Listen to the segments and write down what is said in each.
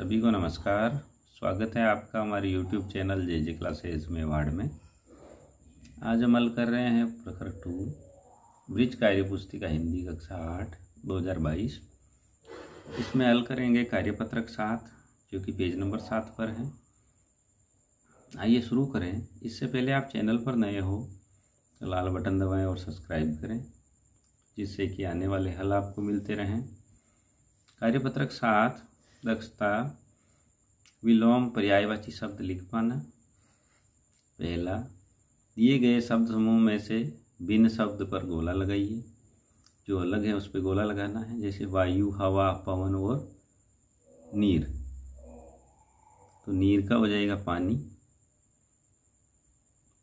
सभी को नमस्कार स्वागत है आपका हमारे YouTube channel J J classes Mewar में आज हम हल कर रहे हैं प्रखर टू ब्रिज कार्य पुस्तिका हिंदी कक्षा आठ 2022 इसमें हल करेंगे कार्यपत्रक सात जो कि पेज नंबर सात पर है आइए शुरू करें इससे पहले आप चैनल पर नए हो तो लाल बटन दबाएं और सब्सक्राइब करें जिससे कि आने वाले हल आपको मिलते रहें कार्यपत्रक सात दक्षता विलोम पर्यायवाची शब्द लिख पाना पहला दिए गए शब्द समूह में से भिन्न शब्द पर गोला लगाइए जो अलग है उस पर गोला लगाना है जैसे वायु हवा पवन और नीर तो नीर का हो जाएगा पानी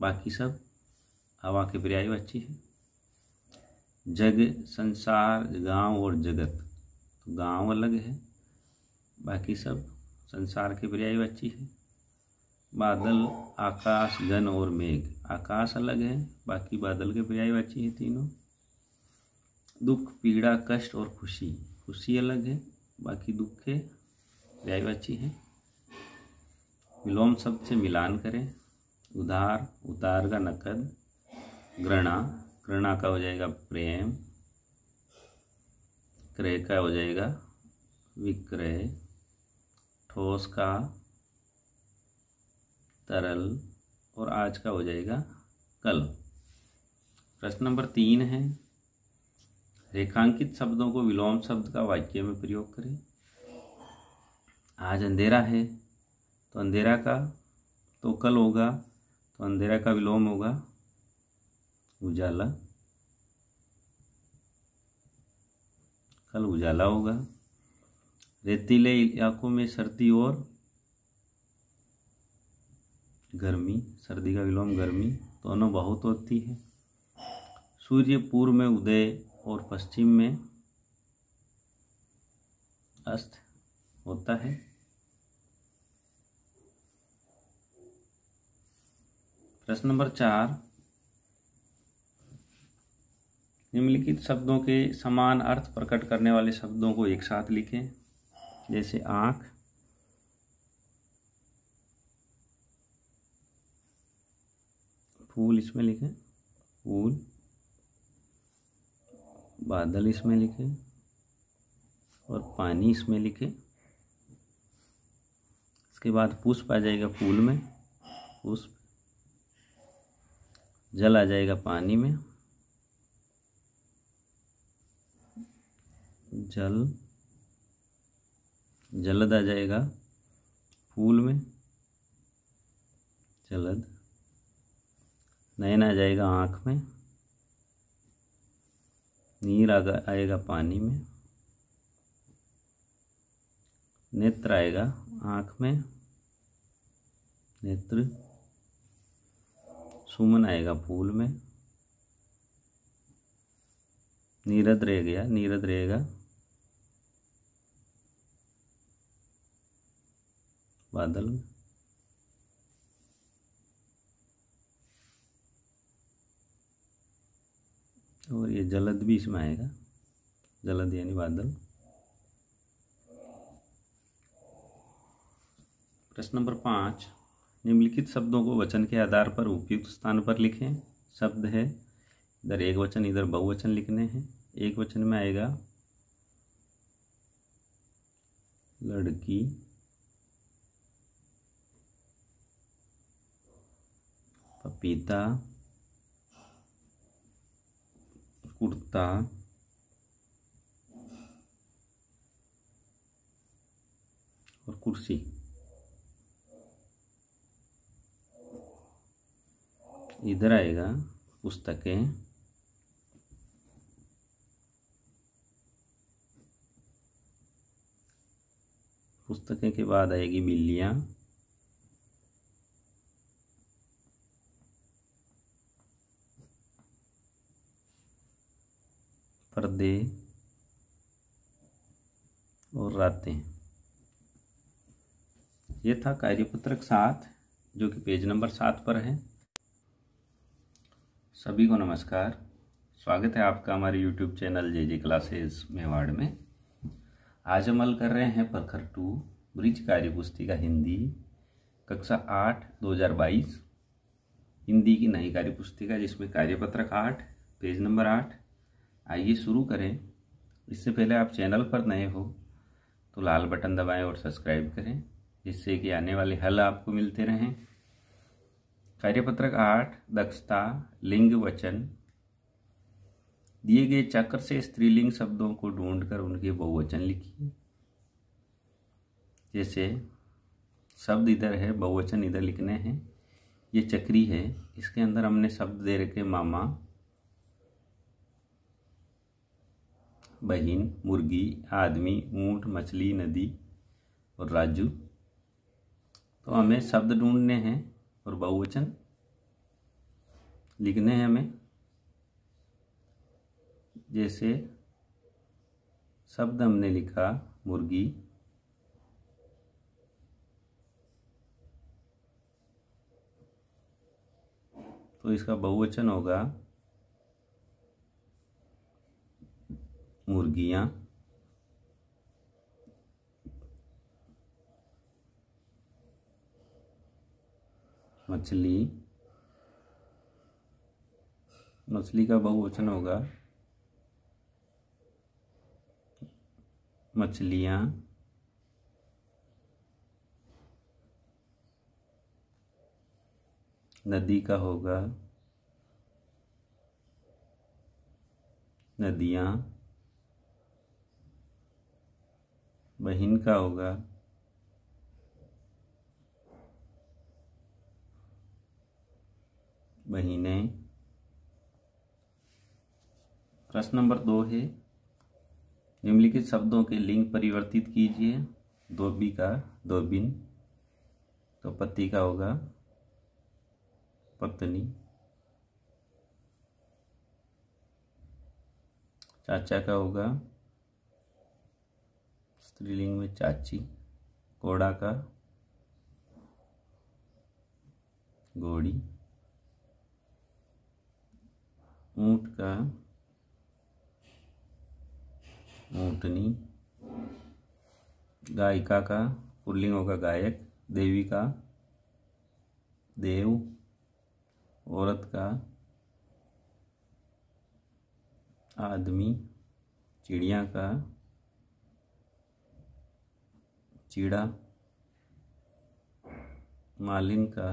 बाकी सब हवा के पर्यायवाची है जग संसार गांव और जगत तो गांव अलग है बाकी सब संसार के पर्यायी बच्ची है बादल आकाश घन और मेघ आकाश अलग है बाकी बादल के पर्यायी बच्ची है तीनों दुख पीड़ा कष्ट और खुशी खुशी अलग है बाकी दुख के पर्यायी बच्ची है विलोम शब्द से मिलान करें उधार उतार का नकद घृणा घृणा का हो जाएगा प्रेम क्रय का हो जाएगा विक्रय ठोस का तरल और आज का हो जाएगा कल प्रश्न नंबर तीन है रेखांकित शब्दों को विलोम शब्द का वाक्य में प्रयोग करें आज अंधेरा है तो अंधेरा का तो कल होगा तो अंधेरा का विलोम होगा उजाला कल उजाला होगा रेतीले इलाकों में सर्दी और गर्मी सर्दी का विलोम गर्मी दोनों बहुत होती है सूर्य पूर्व में उदय और पश्चिम में अस्त होता है प्रश्न नंबर चार निम्नलिखित शब्दों के समान अर्थ प्रकट करने वाले शब्दों को एक साथ लिखें जैसे आँख फूल इसमें लिखे फूल बादल इसमें लिखे और पानी इसमें लिखे इसके बाद पुष्प आ जाएगा फूल में पुष्प जल आ जाएगा पानी में जल जलद आ जाएगा फूल में जलद नयन आ जाएगा आँख में नीर आएगा पानी में नेत्र आएगा आँख में नेत्र सुमन आएगा फूल में नीरद रह गया नीरद रहेगा बादल और ये जलद भी इसमें आएगा जलद यानी बादल प्रश्न नंबर पाँच निम्नलिखित शब्दों को वचन के आधार पर उपयुक्त स्थान पर लिखें शब्द है इधर एक वचन इधर बहुवचन लिखने हैं एक वचन में आएगा लड़की पपीता कुर्ता और कुर्सी इधर आएगा पुस्तकें पुस्तकें के बाद आएगी बिल्लियाँ पर्दे और रातें ये था कार्यपत्रक सात जो कि पेज नंबर सात पर है सभी को नमस्कार स्वागत है आपका हमारे YouTube channel J J classes Mewar में आज हम हल कर रहे हैं प्रखर टू ब्रिज कार्य पुस्तिका हिंदी कक्षा आठ दो हजार बाईस हिंदी की नई कार्य पुस्तिका जिसमें कार्यपत्रक आठ पेज नंबर आठ आइए शुरू करें इससे पहले आप चैनल पर नए हो तो लाल बटन दबाएं और सब्सक्राइब करें जिससे कि आने वाले हल आपको मिलते रहें कार्यपत्रक आठ दक्षता लिंग वचन दिए गए चक्र से स्त्रीलिंग शब्दों को ढूंढकर उनके बहुवचन लिखिए जैसे शब्द इधर है बहुवचन इधर लिखने हैं ये चक्री है इसके अंदर हमने शब्द दे रखे मामा बहन मुर्गी आदमी ऊँट मछली नदी और राजू तो हमें शब्द ढूंढने हैं और बहुवचन लिखने हैं हमें जैसे शब्द हमने लिखा मुर्गी तो इसका बहुवचन होगा मुर्गियाँ मछली मछली का बहुवचन होगा मछलियाँ नदी का होगा नदियाँ बहन का होगा बहने प्रश्न नंबर दो है निम्नलिखित शब्दों के लिंग परिवर्तित कीजिए धोबी का धोबिन तो पति का होगा पत्नी चाचा का होगा स्त्रीलिंग में चाची कोड़ा का घोड़ी ऊंट का ऊँटनी गायिका का पुल्लिंगों का गायक देवी का देव औरत का आदमी चिड़िया का चीड़ा मालिन का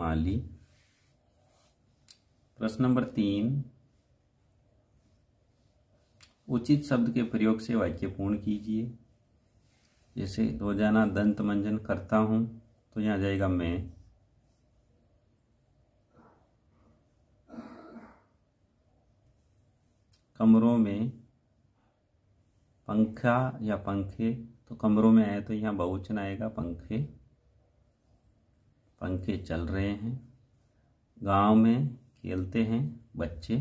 माली प्रश्न नंबर तीन उचित शब्द के प्रयोग से वाक्य पूर्ण कीजिए जैसे रोजाना दंत मंजन करता हूं तो यहां जाएगा मैं कमरों में पंखा या पंखे तो कमरों में आए तो यहाँ बहुचन आएगा पंखे पंखे चल रहे हैं गांव में खेलते हैं बच्चे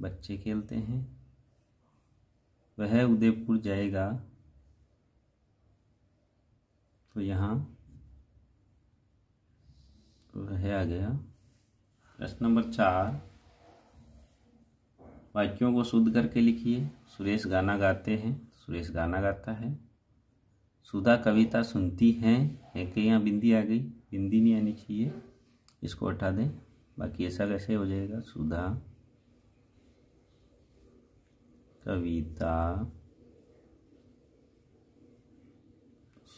बच्चे खेलते हैं वह उदयपुर जाएगा तो यहाँ वह आ गया प्रश्न नंबर चार वाक्यों को शुद्ध करके लिखिए सुरेश गाना गाते हैं सुरेश गाना गाता है सुधा कविता सुनती हैं है कि यहाँ बिंदी आ गई बिंदी नहीं आनी चाहिए इसको हटा दें बाकी ऐसा कैसे हो जाएगा सुधा कविता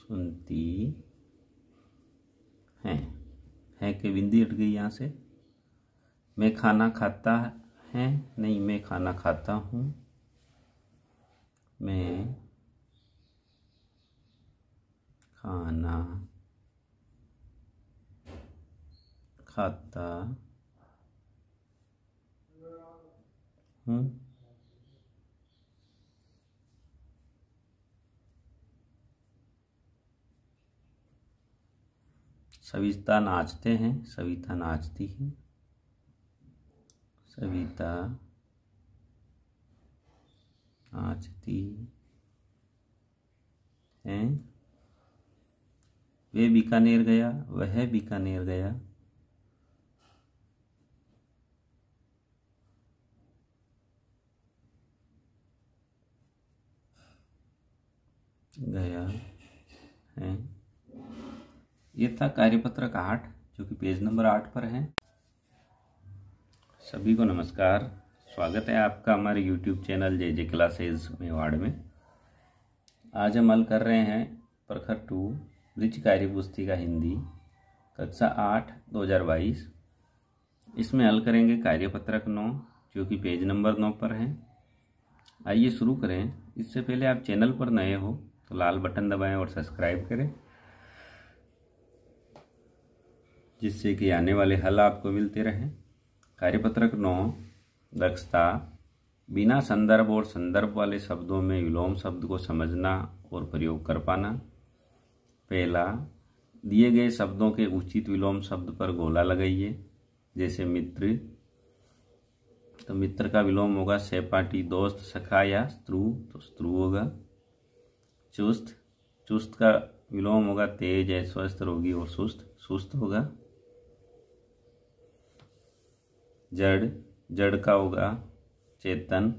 सुनती हैं है कि बिंदी हट गई यहाँ से मैं खाना खाता है नहीं मैं खाना खाता हूँ मैं खाना खाता हूँ सविता नाचते हैं सविता नाचती है सविता आचती हैं वे बीकानेर गया वह बीकानेर गया गया है ये था कार्यपत्र का आठ जो कि पेज नंबर आठ पर है सभी को नमस्कार स्वागत है आपका हमारे YouTube channel J J classes Mewar में आज हम हल कर रहे हैं प्रखर टू रिच कार्य पुस्तिका हिंदी कक्षा आठ दो हज़ार बाईस इसमें हल करेंगे कार्यपत्रक नौ जो कि पेज नंबर नौ पर है आइए शुरू करें इससे पहले आप चैनल पर नए हो तो लाल बटन दबाएं और सब्सक्राइब करें जिससे कि आने वाले हल आपको मिलते रहें कार्यपत्रक नौ दक्षता बिना संदर्भ और संदर्भ वाले शब्दों में विलोम शब्द को समझना और प्रयोग कर पाना पहला दिए गए शब्दों के उचित विलोम शब्द पर गोला लगाइए जैसे मित्र तो मित्र का विलोम होगा सहपाठी दोस्त सखा या स्त्रु तो स्त्रु होगा चुस्त चुस्त का विलोम होगा तेज स्वस्थ रोगी और सुस्त सुस्त होगा जड़ जड़ का होगा चेतन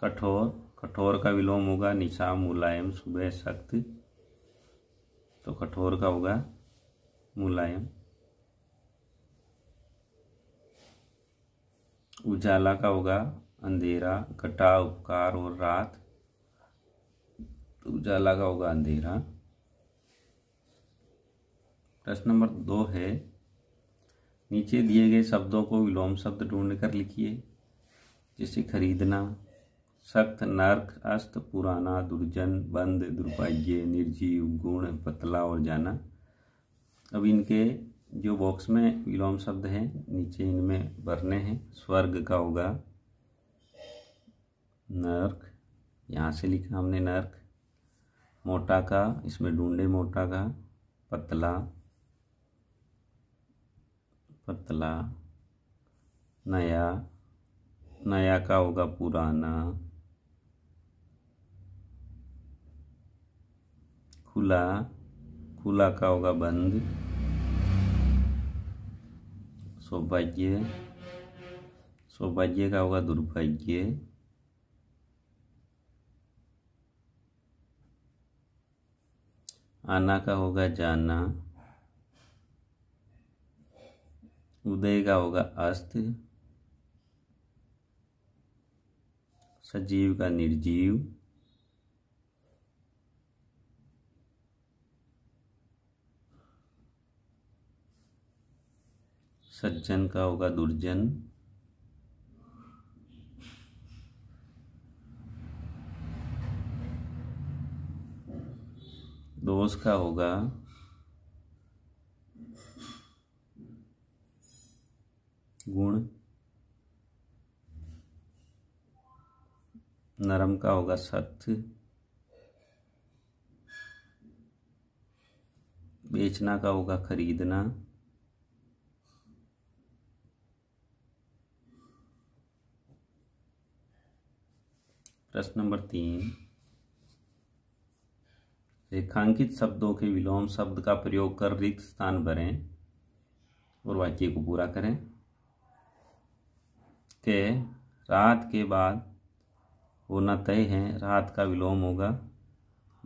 कठोर कठोर का विलोम होगा निशा मुलायम सुबह सख्त तो कठोर का होगा मुलायम उजाला का होगा अंधेरा घटा उपकार और रात तो उजाला का होगा अंधेरा प्रश्न नंबर दो है नीचे दिए गए शब्दों को विलोम शब्द ढूंढ कर लिखिए जैसे खरीदना सख्त नर्क अस्त पुराना दुर्जन बंद दुर्भाग्य निर्जीव गुण पतला और जाना अब इनके जो बॉक्स में विलोम शब्द हैं नीचे इनमें भरने हैं स्वर्ग का होगा नर्क यहाँ से लिखा हमने नर्क मोटा का इसमें ढूंढे मोटा का पतला पतला नया नया का होगा पुराना खुला खुला का होगा बंद सौभाग्य सौभाग्य का होगा दुर्भाग्य आना का होगा जाना उदय का होगा अस्त सजीव का निर्जीव सज्जन का होगा दुर्जन दोष का होगा गुण नरम का होगा सत्य बेचना का होगा खरीदना प्रश्न नंबर तीन रेखांकित शब्दों के विलोम शब्द का प्रयोग कर रिक्त स्थान भरें और वाक्य को पूरा करें के रात के बाद होना तय है रात का विलोम होगा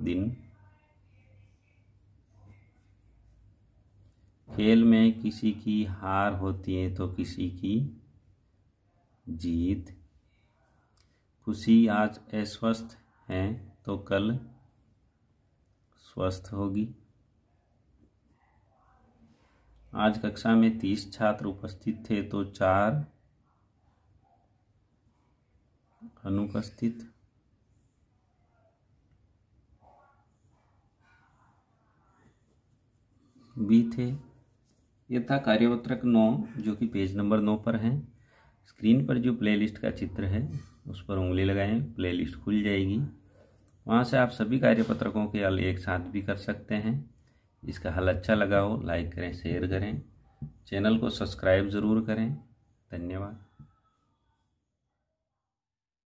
दिन खेल में किसी की हार होती है तो किसी की जीत खुशी आज अस्वस्थ है तो कल स्वस्थ होगी आज कक्षा में तीस छात्र उपस्थित थे तो चार अनुपस्थित बी थे ये था कार्यपत्रक नौ जो कि पेज नंबर नौ पर है स्क्रीन पर जो प्लेलिस्ट का चित्र है उस पर उंगली लगाएं प्लेलिस्ट खुल जाएगी वहाँ से आप सभी कार्यपत्रकों के हल एक साथ भी कर सकते हैं इसका हल अच्छा लगा हो लाइक करें शेयर करें चैनल को सब्सक्राइब ज़रूर करें धन्यवाद